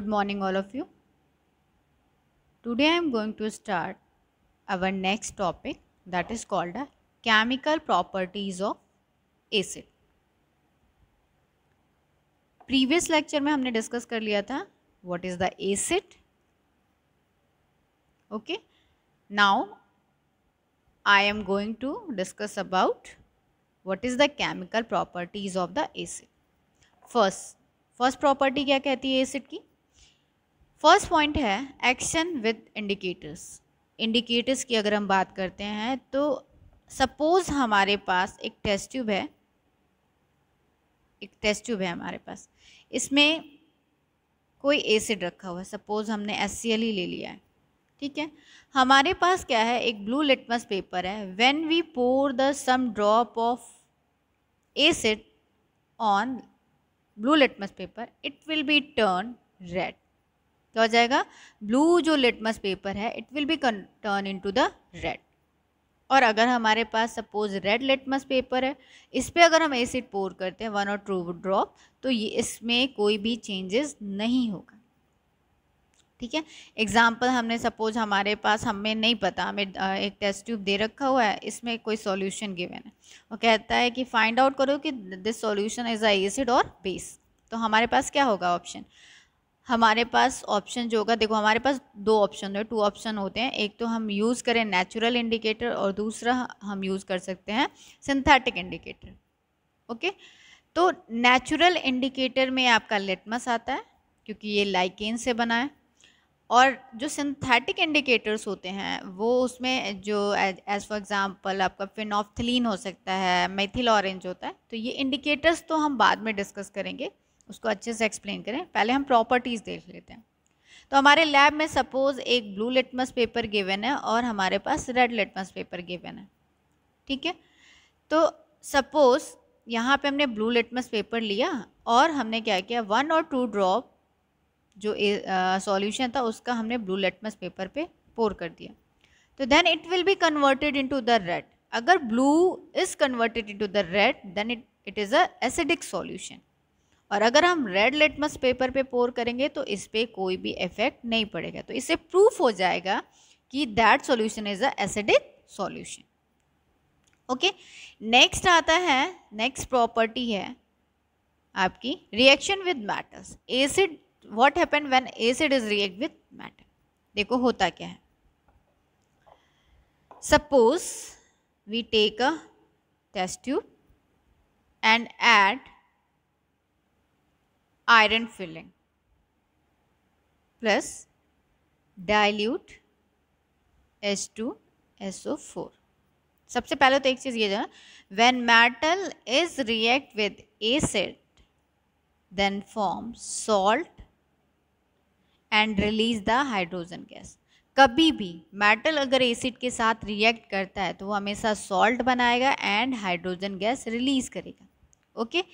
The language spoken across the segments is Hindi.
Good morning all of you today I am going to start our next topic that is called a chemical properties of acid previous lecture में हमने डिस्कस कर लिया था what is the acid okay now I am going to discuss about what is the chemical properties of the acid first first property क्या कहती है एसिड की फर्स्ट पॉइंट है एक्शन विद इंडिकेटर्स इंडिकेटर्स की अगर हम बात करते हैं तो सपोज़ हमारे पास एक टेस्ट ट्यूब है एक टेस्ट ट्यूब है हमारे पास इसमें कोई एसिड रखा हुआ है सपोज़ हमने एस सी एल ही ले लिया है ठीक है हमारे पास क्या है एक ब्लू लिटमस पेपर है when we pour the some drop of acid on blue litmus paper it will be turn red क्या हो जाएगा ब्लू जो लिटमस पेपर है it will be turn in to the red और अगर हमारे पास सपोज रेड लिटमस पेपर है इस पर अगर हम एसिड पोर करते हैं वन और टू ड्रॉप तो ये इसमें कोई भी चेंजेस नहीं होगा ठीक है एग्जाम्पल हमने सपोज हमारे पास हमें नहीं पता हमें एक टेस्ट ट्यूब दे रखा हुआ है इसमें कोई सॉल्यूशन गिवन है वो कहता है कि फाइंड आउट करो कि this solution is a acid और बेस तो हमारे पास क्या होगा ऑप्शन हमारे पास ऑप्शन जो होगा देखो हमारे पास दो ऑप्शन है टू ऑप्शन होते हैं एक तो हम यूज़ करें नेचुरल इंडिकेटर और दूसरा हम यूज़ कर सकते हैं सिंथेटिक इंडिकेटर ओके तो नेचुरल इंडिकेटर में आपका लेटमस आता है क्योंकि ये लाइकेन से बना है और जो सिंथेटिक इंडिकेटर्स होते हैं वो उसमें जो एज फॉर एग्ज़ाम्पल आपका फिनॉफ्थलीन हो सकता है मेथिल ऑरेंज होता है तो ये इंडिकेटर्स तो हम बाद में डिस्कस करेंगे उसको अच्छे से एक्सप्लेन करें पहले हम प्रॉपर्टीज़ देख लेते हैं तो हमारे लैब में सपोज़ एक ब्लू लिटमस पेपर गिवन है और हमारे पास रेड लिटमस पेपर गिवन है ठीक है तो सपोज़ यहाँ पे हमने ब्लू लिटमस पेपर लिया और हमने क्या किया वन और टू ड्रॉप जो सॉल्यूशन था उसका हमने ब्लू लिटमस पेपर पे पोर कर दिया तो then it will be converted into the red अगर blue is converted into the red then it it is a acidic solution और अगर हम रेड लेटमस पेपर पे पोर करेंगे तो इस पर कोई भी इफेक्ट नहीं पड़ेगा तो इससे प्रूफ हो जाएगा कि that solution is a acidic solution okay next आता है नेक्स्ट प्रॉपर्टी है आपकी reaction with matters acid what happen when acid is react with matter देखो होता क्या है suppose we take a test and and iron filling plus dilute four सबसे पहले तो एक चीज़ ये जाना when metal is react with acid then form salt and release the hydrogen gas कभी भी मेटल अगर एसिड के साथ रिएक्ट करता है तो वो हमेशा सॉल्ट बनाएगा एंड हाइड्रोजन गैस रिलीज करेगा ओके okay?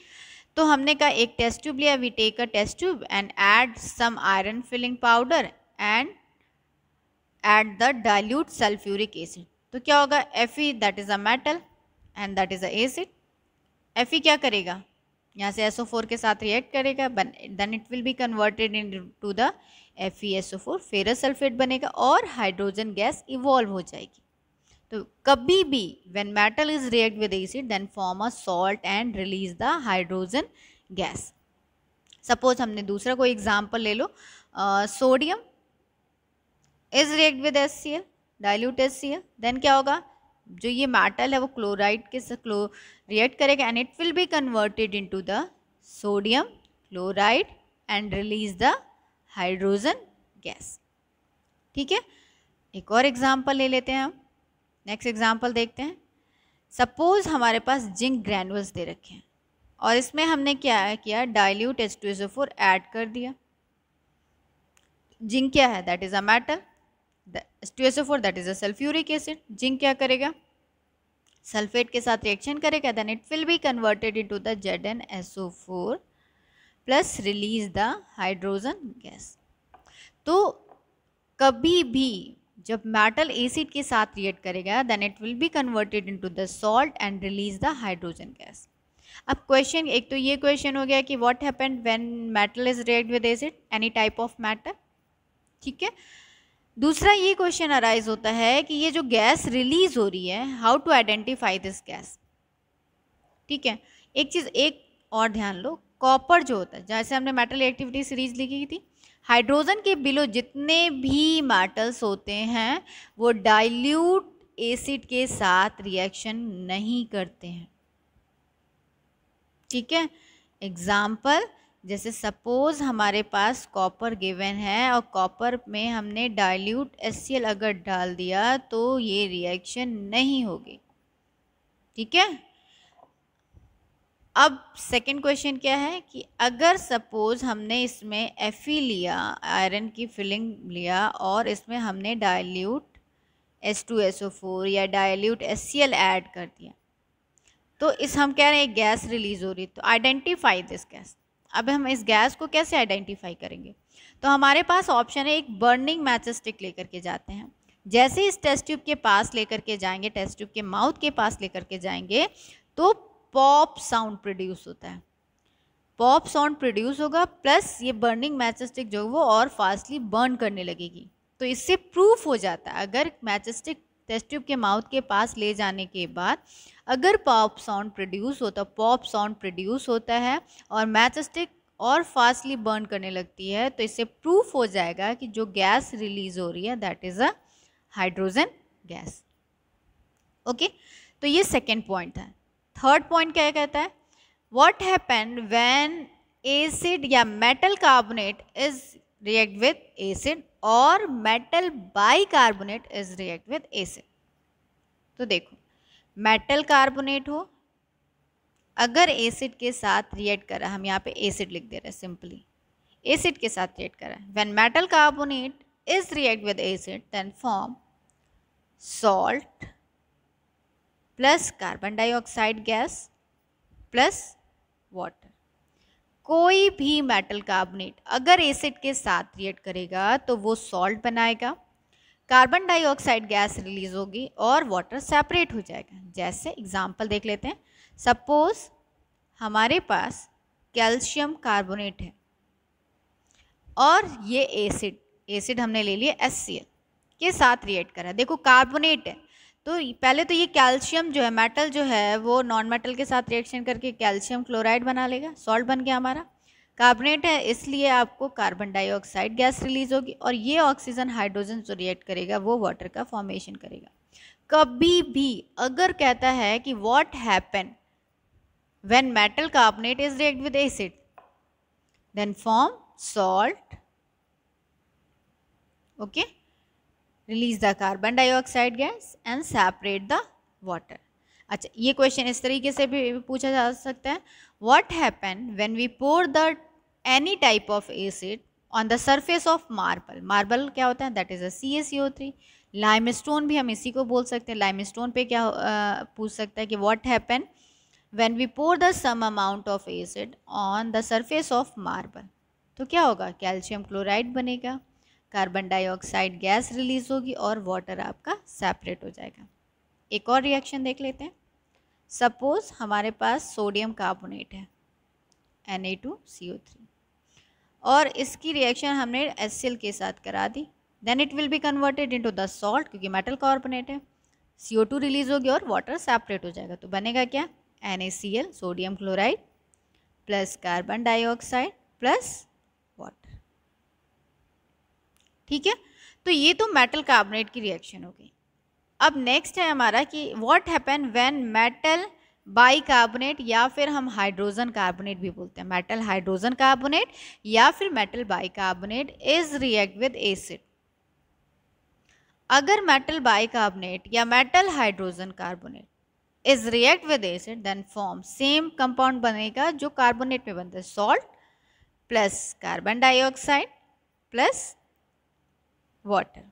तो हमने कहा एक टेस्ट ट्यूब लिया we take a test tube and add some iron filling powder and add the dilute sulphuric acid तो क्या होगा F E that is a metal and that is a acid F E क्या करेगा यहाँ से एस ओ फोर के साथ रिएक्ट करेगा बन then it will be converted in to the F E S O four ferrous sulphate बनेगा और हाइड्रोजन गैस इवॉल्व हो जाएगी तो कभी भी when metal is react with acid then form a salt and release the hydrogen gas suppose हमने दूसरा कोई एग्जाम्पल ले लो sodium is react with S C L dilute S C L then क्या होगा जो ये मेटल है वो क्लोराइड के क्लो रिएक्ट करेगा and it will be converted to the sodium chloride and release the hydrogen gas ठीक है एक और एग्जाम्पल ले लेते हैं हम नेक्स्ट एग्जाम्पल देखते हैं सपोज़ हमारे पास जिंक ग्रैनुअल्स दे रखे हैं और इसमें हमने क्या किया dilute H two SO four add कर दिया जिंक क्या है that is a matter H two SO four that is a sulphuric acid zinc क्या करेगा सल्फेट के साथ रिएक्शन करेगा then it will be converted into the Z N S O four plus release the hydrogen gas तो कभी भी जब मेटल एसिड के साथ रिएक्ट करेगा then it will be converted into the salt and release the hydrogen gas अब क्वेश्चन एक तो ये क्वेश्चन हो गया कि what happen when metal is react with acid any type of metal ठीक है दूसरा ये क्वेश्चन अराइज होता है कि ये जो गैस रिलीज हो रही है how to identify this gas ठीक है एक चीज़ एक और ध्यान लो कॉपर जो होता है जैसे हमने मेटल एक्टिविटी सीरीज लिखी थी हाइड्रोजन के बिलो जितने भी मेटल्स होते हैं वो डाइल्यूट एसिड के साथ रिएक्शन नहीं करते हैं ठीक है एग्जाम्पल जैसे सपोज हमारे पास कॉपर गिवन है और कॉपर में हमने डाइल्यूट एस अगर डाल दिया तो ये रिएक्शन नहीं होगी ठीक है अब सेकंड क्वेश्चन क्या है कि अगर सपोज हमने इसमें एफ लिया आयरन की फिलिंग लिया और इसमें हमने dilute S two S O four या dilute S C L add कर दिया तो इस हम कह रहे हैं गैस रिलीज़ हो रही तो आइडेंटिफाई दिस गैस अब हम इस गैस को कैसे आइडेंटिफाई करेंगे तो हमारे पास ऑप्शन है एक बर्निंग मैचस्टिक लेकर के जाते हैं जैसे इस टेस्ट ट्यूब के पास लेकर के जाएंगे टेस्ट ट्यूब के माउथ के पास लेकर के जाएंगे तो पॉप साउंड प्रोड्यूस होता है पॉप साउंड प्रोड्यूस होगा प्लस ये बर्निंग मैचस्टिक जो वो और फास्टली बर्न करने लगेगी तो इससे प्रूफ हो जाता है अगर मैचस्टिक टेस्ट ट्यूब के माउथ के पास ले जाने के बाद अगर पॉप साउंड प्रोड्यूस होता पॉप साउंड प्रोड्यूस होता है और मैचस्टिक और फास्टली बर्न करने लगती है तो इससे प्रूफ हो जाएगा कि जो गैस रिलीज हो रही है that is a hydrogen gas okay तो ये सेकेंड पॉइंट है थर्ड पॉइंट क्या कहता है वॉट हैपन वैन एसिड या metal carbonate is react with acid और metal bicarbonate is react with acid तो देखो मेटल कार्बोनेट हो अगर एसिड के साथ रिएक्ट है हम यहाँ पे एसिड लिख दे रहे हैं सिंपली एसिड के साथ रिएक्ट करा when metal carbonate is react with acid then form salt plus carbon dioxide gas plus water कोई भी मेटल कार्बोनेट अगर एसिड के साथ रिएक्ट करेगा तो वो सॉल्ट बनाएगा कार्बन डाइऑक्साइड गैस रिलीज होगी और वाटर सेपरेट हो जाएगा जैसे एग्जाम्पल देख लेते हैं सपोज हमारे पास कैल्शियम कार्बोनेट है और ये एसिड एसिड हमने ले लिया एस के साथ रिएक्ट करा देखो कार्बोनेट है तो पहले तो ये कैल्शियम जो है मेटल जो है वो नॉन मेटल के साथ रिएक्शन करके कैल्शियम क्लोराइड बना लेगा सॉल्ट बन गया हमारा कार्बोनेट है इसलिए आपको कार्बन डाइऑक्साइड गैस रिलीज होगी और ये ऑक्सीजन हाइड्रोजन जो रिएक्ट करेगा वो वाटर का फॉर्मेशन करेगा कभी भी अगर कहता है कि what happen when metal carbonate is react with acid then form salt okay release the carbon dioxide gas and separate the water अच्छा ये क्वेश्चन इस तरीके से भी पूछा जा सकता है what happen when we pour the any type of acid on the surface of marble marble क्या होता है that is a C S C O three limestone भी हम इसी को बोल सकते हैं लाइम स्टोन पर क्या आ, पूछ सकता है कि what happen when we pour the some amount of acid on the surface of marble तो क्या होगा कैल्शियम क्लोराइड बनेगा कार्बन डाइऑक्साइड गैस रिलीज़ होगी और वाटर आपका सेपरेट हो जाएगा एक और रिएक्शन देख लेते हैं सपोज़ हमारे पास सोडियम कार्बोनेट है N A two C O three और इसकी रिएक्शन हमने एस सी एल के साथ करा दी then it will be converted in to the salt क्योंकि मेटल कार्बोनेट है सी ओ टू रिलीज़ होगी और वाटर सेपरेट हो जाएगा तो बनेगा क्या N A C L sodium chloride plus carbon dioxide plus ठीक है तो ये तो मेटल कार्बोनेट की रिएक्शन हो गई अब नेक्स्ट है हमारा कि what happen when metal bicarbonate या फिर हम हाइड्रोजन कार्बोनेट भी बोलते हैं मेटल हाइड्रोजन कार्बोनेट या फिर metal bicarbonate is react with acid अगर मेटल बाई कार्बोनेट या metal hydrogen carbonate is react with acid then form same compound बनेगा जो कार्बोनेट में बनता है salt plus carbon dioxide plus water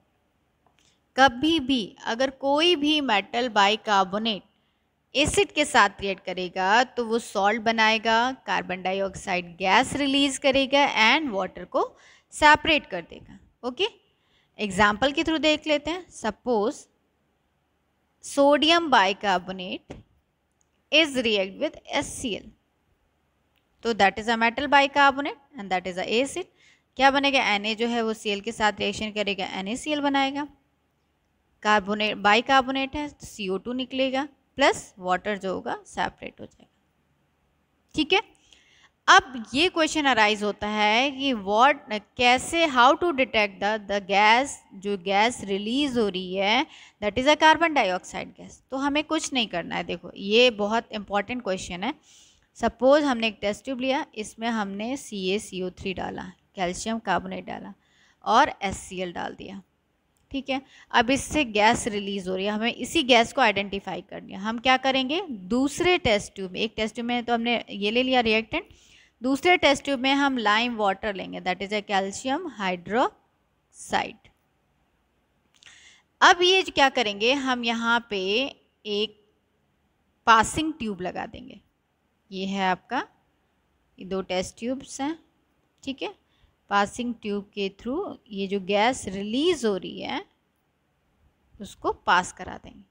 कभी भी अगर कोई भी मेटल बाइकार्बोनेट एसिड के साथ रिएक्ट करेगा तो वो सॉल्ट बनाएगा कार्बन डाइऑक्साइड गैस रिलीज करेगा एंड वाटर को सेपरेट कर देगा ओके एग्जाम्पल के थ्रू देख लेते हैं suppose sodium bicarbonate is react with तो that is a metal bicarbonate and that is a acid क्या बनेगा एन जो है वो सी के साथ रिएक्शन करेगा एन बनाएगा कार्बोनेट बाई कार्बोनेट है सी ओ टू निकलेगा प्लस वाटर जो होगा सेपरेट हो जाएगा ठीक है अब ये क्वेश्चन अराइज होता है कि वॉट कैसे how to detect the the gas जो गैस रिलीज हो रही है that is a carbon dioxide gas तो हमें कुछ नहीं करना है देखो ये बहुत इंपॉर्टेंट क्वेश्चन है सपोज हमने एक टेस्ट ट्यूब लिया इसमें हमने सी ए सी ओ थ्री डाला है कैल्शियम कार्बोनेट डाला और एस डाल दिया ठीक है अब इससे गैस रिलीज हो रही है हमें इसी गैस को आइडेंटिफाई करनी है हम क्या करेंगे दूसरे टेस्ट ट्यूब में एक टेस्ट ट्यूब में तो हमने ये ले लिया रिएक्टेंट दूसरे टेस्ट ट्यूब में हम लाइम वाटर लेंगे that is a calcium hydroxide अब ये क्या करेंगे हम यहाँ पे एक पासिंग ट्यूब लगा देंगे ये है आपका ये दो टेस्ट ट्यूब्स हैं ठीक है पासिंग ट्यूब के थ्रू ये जो गैस रिलीज़ हो रही है उसको पास करा देंगे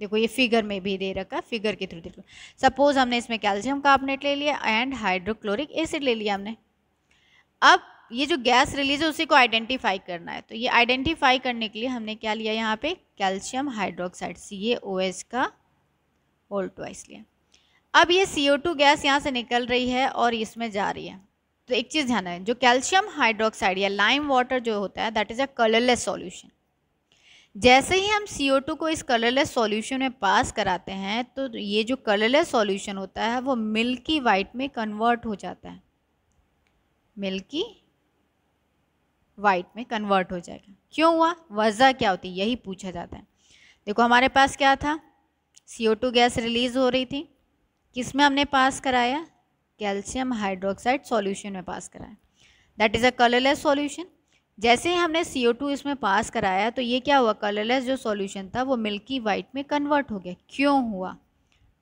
देखो ये फिगर में भी दे रखा है फिगर के थ्रू देखो सपोज हमने इसमें कैल्शियम कार्बोनेट ले लिया एंड हाइड्रोक्लोरिक एसिड ले लिया हमने अब ये जो गैस रिलीज है उसी को आइडेंटिफाई करना है तो ये आइडेंटिफाई करने के लिए हमने क्या लिया यहाँ पे कैल्शियम हाइड्रोक्साइड सी का होल्ड लिया अब ये सी गैस यहाँ से निकल रही है और इसमें जा रही है तो एक चीज़ ध्यान है जो कैल्शियम हाइड्रोक्साइड या लाइम वाटर जो होता है that is a colourless solution जैसे ही हम सी को इस कलरलेस सॉल्यूशन में पास कराते हैं तो ये जो कलरलेस सॉल्यूशन होता है वो मिल्की वाइट में कन्वर्ट हो जाता है मिल्की वाइट में कन्वर्ट हो जाएगा क्यों हुआ वजह क्या होती है यही पूछा जाता है देखो हमारे पास क्या था सी गैस रिलीज़ हो रही थी किस में हमने पास कराया कैल्शियम हाइड्रोक्साइड सॉल्यूशन में पास कराएं that is a colourless solution जैसे ही हमने सी इसमें पास कराया तो ये क्या हुआ कलरलेस जो सॉल्यूशन था वो मिल्की वाइट में कन्वर्ट हो गया क्यों हुआ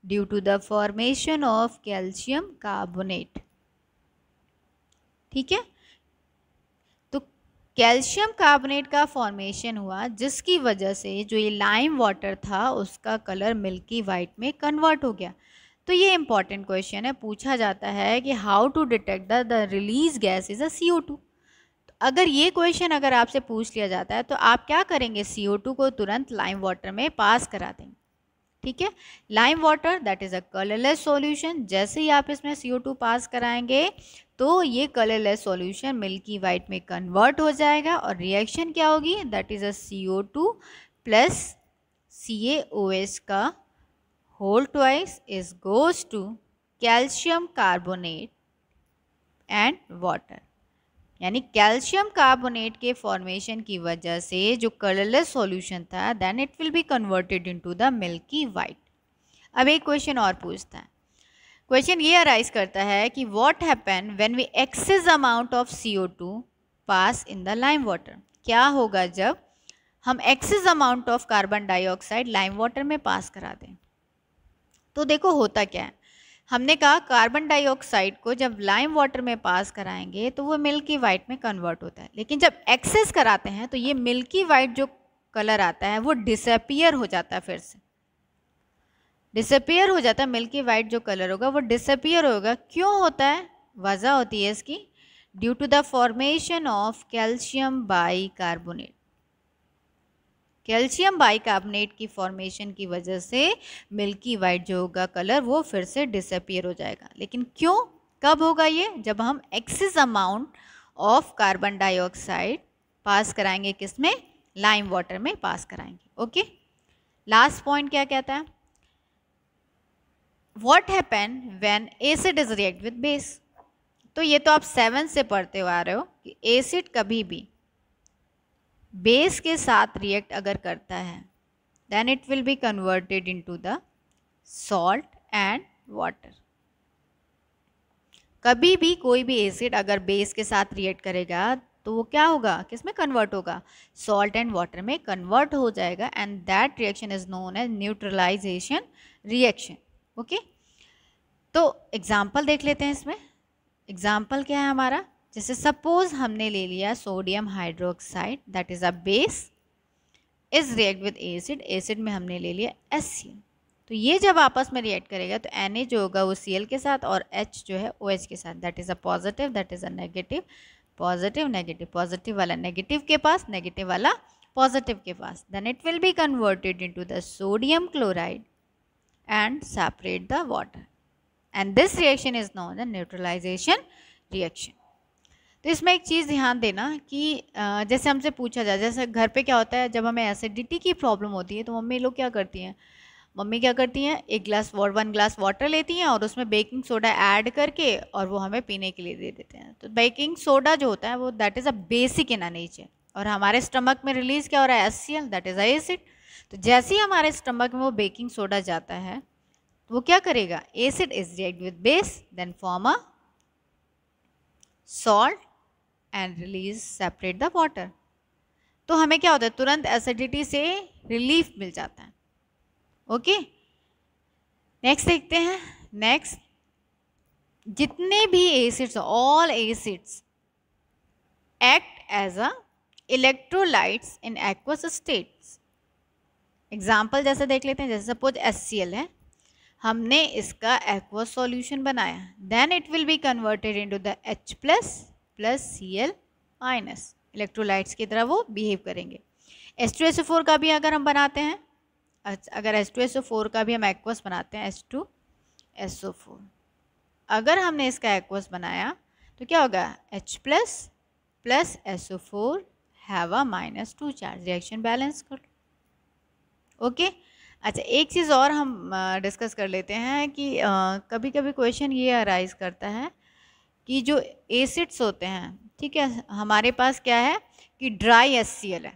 due to the formation of calcium carbonate ठीक है तो कैल्शियम कार्बोनेट का फॉर्मेशन हुआ जिसकी वजह से जो ये लाइम वाटर था उसका कलर मिल्की वाइट में कन्वर्ट हो गया तो ये इंपॉर्टेंट क्वेश्चन है पूछा जाता है कि how to detect the the release gas is a C O two अगर ये क्वेश्चन अगर आपसे पूछ लिया जाता है तो आप क्या करेंगे सी ओ टू को तुरंत लाइम वाटर में पास करा देंगे ठीक है lime water that is a colourless solution जैसे ही आप इसमें सी ओ टू पास कराएंगे तो ये कलरलेस सॉल्यूशन मिल्की वाइट में कन्वर्ट हो जाएगा और रिएक्शन क्या होगी that is a C O two plus C A O S का whole twice is goes to calcium carbonate and water यानी कैल्शियम कार्बोनेट के फॉर्मेशन की वजह से जो कलरलेस सॉल्यूशन था then it will be converted into the milky white अब एक क्वेश्चन और पूछता है क्वेश्चन ये अराइज करता है कि what happen when we excess amount of C O two pass in the lime water क्या होगा जब हम excess amount of carbon dioxide lime water में पास करा दें तो देखो होता क्या है हमने कहा कार्बन डाइऑक्साइड को जब लाइम वाटर में पास कराएंगे तो वो मिल्की वाइट में कन्वर्ट होता है लेकिन जब एक्सेस कराते हैं तो ये मिल्की वाइट जो कलर आता है वो डिसअपियर हो जाता है फिर से डिसअपियर हो जाता है मिल्की वाइट जो कलर होगा वो डिसअपियर होगा क्यों होता है वजह होती है इसकी due to the formation of calcium bicarbonate calcium bicarbonate की फॉर्मेशन की वजह से मिल्की वाइट जो होगा कलर वो फिर से डिसअपियर हो जाएगा लेकिन क्यों कब होगा ये जब हम excess amount of carbon dioxide pass कराएंगे किस में लाइम वाटर में पास कराएंगे ओके लास्ट पॉइंट क्या कहता है what happen when acid is react with base तो ये तो आप सेवन से पढ़ते हुए आ रहे हो कि एसिड कभी भी बेस के साथ रिएक्ट अगर करता है then it will be converted in to the salt and water कभी भी कोई भी एसिड अगर बेस के साथ रिएक्ट करेगा तो वो क्या होगा किस में कन्वर्ट होगा सॉल्ट एंड वाटर में कन्वर्ट हो जाएगा and that reaction is known as neutralisation reaction okay तो एग्जाम्पल देख लेते हैं इसमें एग्जाम्पल क्या है हमारा जैसे सपोज हमने ले लिया sodium hydroxide that is a base is react with acid acid में हमने ले लिया एस तो ये जब आपस में रिएक्ट करेगा तो एन जो होगा वो सी के साथ और एच जो है ओ OH के साथ that is a positive that is a negative positive negative positive वाला नेगेटिव के पास नेगेटिव वाला पॉजिटिव के पास then it will be converted into the sodium chloride and separate the water and this reaction is known the neutralisation reaction तो इसमें एक चीज़ ध्यान देना कि जैसे हमसे पूछा जाए जैसे घर पे क्या होता है जब हमें एसिडिटी की प्रॉब्लम होती है तो मम्मी लोग क्या करती हैं मम्मी क्या करती हैं एक ग्लास और वन ग्लास वाटर लेती हैं और उसमें बेकिंग सोडा ऐड करके और वो हमें पीने के लिए दे देते हैं तो बेकिंग सोडा जो होता है वो that is a basic in nature और हमारे स्टमक में रिलीज़ क्या हो रहा है S C L that is a acid तो जैसे ही हमारे स्टमक में वो बेकिंग सोडा जाता है तो वो क्या करेगा acid is react with base then form a salt and release separate the water तो हमें क्या होता है तुरंत एसिडिटी से रिलीफ मिल जाता है ओके नेक्स्ट देखते हैं नेक्स्ट जितने भी acids all acids act as a electrolytes in aqueous states example जैसे देख लेते हैं जैसे सपोज एस है हमने इसका एक्वस सॉल्यूशन बनाया then it will be converted into the H plus plus C L minus electrolytes की तरह वो बिहेव करेंगे S two S O four का भी अगर हम बनाते हैं अगर S two S O four का भी हम एक्वस बनाते हैं S two S O four अगर हमने इसका एक्वस बनाया तो क्या होगा H plus plus S O four have a minus two charge reaction balance कर ओके अच्छा एक चीज़ और हम डिस्कस कर लेते हैं कि आ, कभी कभी क्वेश्चन ये अराइज करता है कि जो एसिड्स होते हैं ठीक है हमारे पास क्या है कि ड्राई एस है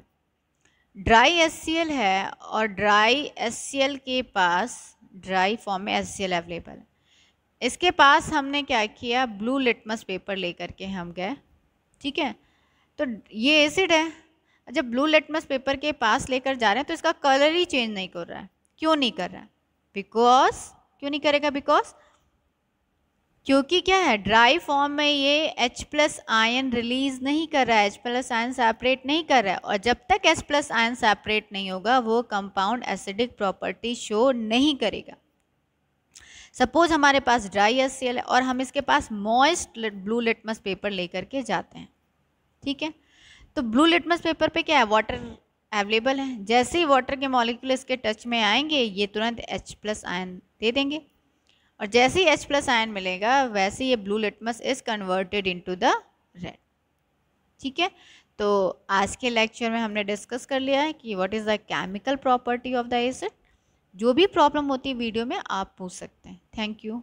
ड्राई एस है और ड्राई एस के पास ड्राई फॉर्म में एस अवेलेबल है इसके पास हमने क्या किया ब्लू लिटमस पेपर लेकर के हम गए ठीक है तो ये एसिड है जब ब्लू लिटमस पेपर के पास लेकर जा रहे हैं तो इसका कलर ही चेंज नहीं कर रहा है क्यों नहीं कर रहा है बिकॉज क्यों नहीं करेगा बिकॉज क्योंकि क्या है ड्राई फॉर्म में ये H प्लस आयन रिलीज नहीं कर रहा है H प्लस आयन सेपरेट नहीं कर रहा है और जब तक H प्लस आयन सेपरेट नहीं होगा वो कंपाउंड एसिडिक प्रॉपर्टी शो नहीं करेगा सपोज हमारे पास ड्राई एस है और हम इसके पास मॉइस्ट ब्लू लिटमस पेपर लेकर के जाते हैं ठीक है तो ब्लू लिटमस पेपर पे क्या है वाटर अवेलेबल है जैसे ही वाटर के मॉलिक्यूल इसके टच में आएंगे ये तुरंत H प्लस आयन दे देंगे और जैसे ही H प्लस आयन मिलेगा वैसे ये blue litmus is converted into the red ठीक है तो आज के लेक्चर में हमने डिस्कस कर लिया है कि what is the chemical property of the acid जो भी प्रॉब्लम होती है वीडियो में आप पूछ सकते हैं थैंक यू